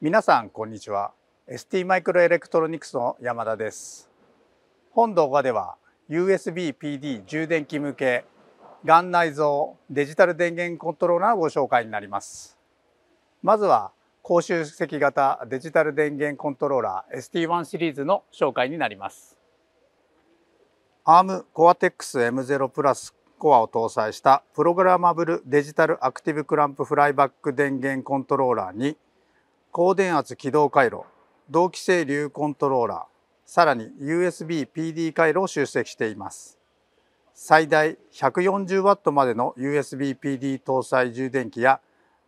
皆さんこんにちは ST マイクロエレクトロニクスの山田です本動画では USB-PD 充電器向けガン内蔵デジタル電源コントローラーご紹介になりますまずは高集積型デジタル電源コントローラー ST1 シリーズの紹介になります ARM Cortex M0 プラスコアを搭載したプログラマブルデジタルアクティブクランプフライバック電源コントローラーに高電圧起動回路、同期性流コントローラー、さらに USB PD 回路を集積しています。最大 140W までの USB PD 搭載充電器や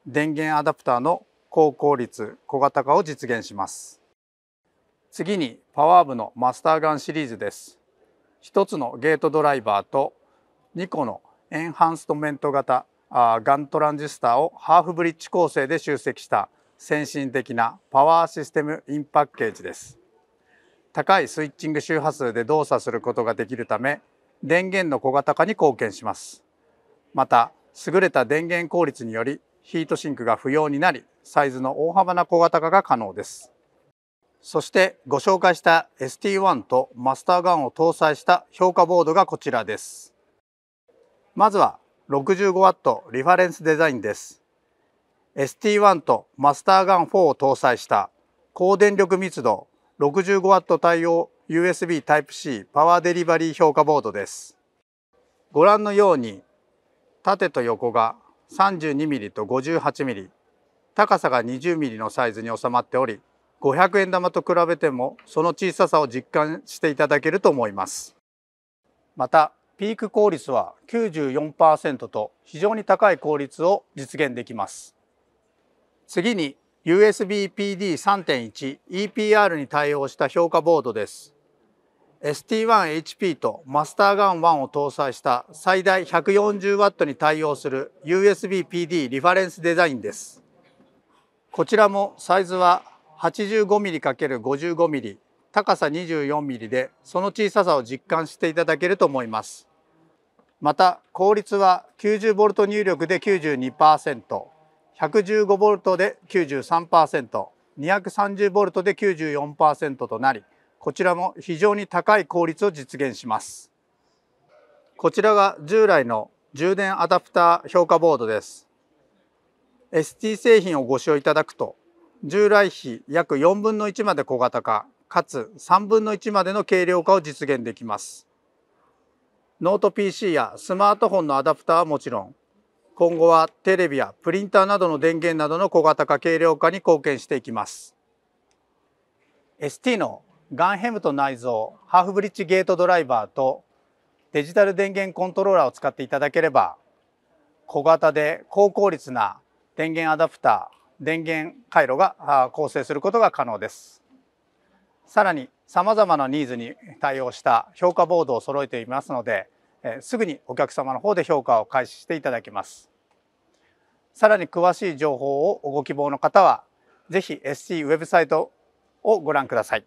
電源アダプターの高効率小型化を実現します。次にパワー部のマスターガンシリーズです。一つのゲートドライバーと2個のエンハンストメント型あガントランジスタをハーフブリッジ構成で集積した先進的なパワーシステムインパッケージです高いスイッチング周波数で動作することができるため電源の小型化に貢献しますまた優れた電源効率によりヒートシンクが不要になりサイズの大幅な小型化が可能ですそしてご紹介した ST1 とマスターガンを搭載した評価ボードがこちらですまずは 65W リファレンスデザインです ST1 とマスターガン4を搭載した高電力密度 65W 対応 USB Type-C パワーデリバリー評価ボードです。ご覧のように縦と横が 32mm と 58mm 高さが 20mm のサイズに収まっており500円玉と比べてもその小ささを実感していただけると思いますまたピーク効率は94%と非常に高い効率を実現できます次に USB PD3.1 EPR に対応した評価ボードです。ST1HP とマスターガン1を搭載した最大 140W に対応する USB PD リファレンスデザインです。こちらもサイズは 85mm×55mm 高さ 24mm でその小ささを実感していただけると思いますまた効率は 90V 入力で92% 115V で 93%230V で94%となりこちらも非常に高い効率を実現しますこちらが従来の充電アダプター評価ボードです ST 製品をご使用いただくと従来比約4分の1まで小型化かつ3分の1までの軽量化を実現できますノート PC やスマートフォンのアダプターはもちろん今後はテレビやプリンターなどの電源などの小型化軽量化に貢献していきます ST のガンヘムと内蔵ハーフブリッジゲートドライバーとデジタル電源コントローラーを使っていただければ小型で高効率な電源アダプター電源回路が構成することが可能ですさらにさまざまなニーズに対応した評価ボードを揃えていますのですぐにお客様の方で評価を開始していただきますさらに詳しい情報をご希望の方は、ぜひ ST ウェブサイトをご覧ください。